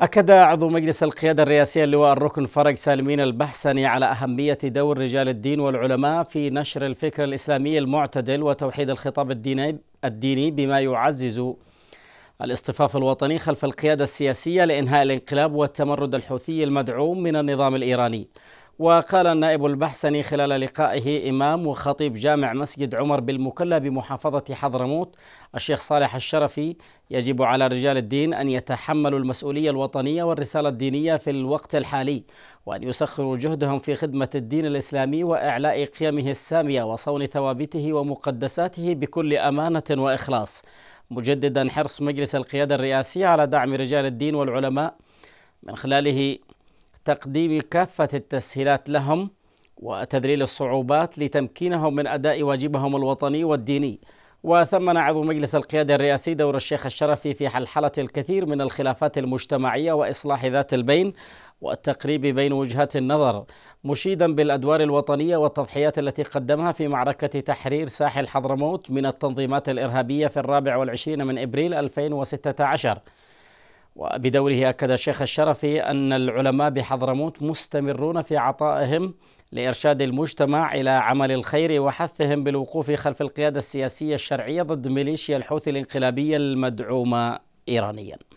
أكد عضو مجلس القيادة الرئاسية اللواء الركن فرج سالمين البحسني على أهمية دور رجال الدين والعلماء في نشر الفكر الإسلامي المعتدل وتوحيد الخطاب الديني الديني بما يعزز الاصطفاف الوطني خلف القيادة السياسية لإنهاء الانقلاب والتمرد الحوثي المدعوم من النظام الإيراني وقال النائب البحسني خلال لقائه إمام وخطيب جامع مسجد عمر بالمكلا بمحافظة حضرموت الشيخ صالح الشرفي يجب على رجال الدين أن يتحملوا المسؤولية الوطنية والرسالة الدينية في الوقت الحالي وأن يسخروا جهدهم في خدمة الدين الإسلامي وإعلاء قيمه السامية وصون ثوابته ومقدساته بكل أمانة وإخلاص مجددا حرص مجلس القيادة الرئاسية على دعم رجال الدين والعلماء من خلاله تقديم كافة التسهيلات لهم وتذليل الصعوبات لتمكينهم من أداء واجبهم الوطني والديني وثمن عضو مجلس القيادة الرئاسي دور الشيخ الشرفي في حلحلة الكثير من الخلافات المجتمعية وإصلاح ذات البين والتقريب بين وجهات النظر مشيدا بالأدوار الوطنية والتضحيات التي قدمها في معركة تحرير ساحل حضرموت من التنظيمات الإرهابية في الرابع والعشرين من إبريل 2016 وبدوره أكد الشيخ الشرفي أن العلماء بحضرموت مستمرون في عطائهم لإرشاد المجتمع إلى عمل الخير وحثهم بالوقوف خلف القيادة السياسية الشرعية ضد ميليشيا الحوثي الانقلابية المدعومة إيرانياً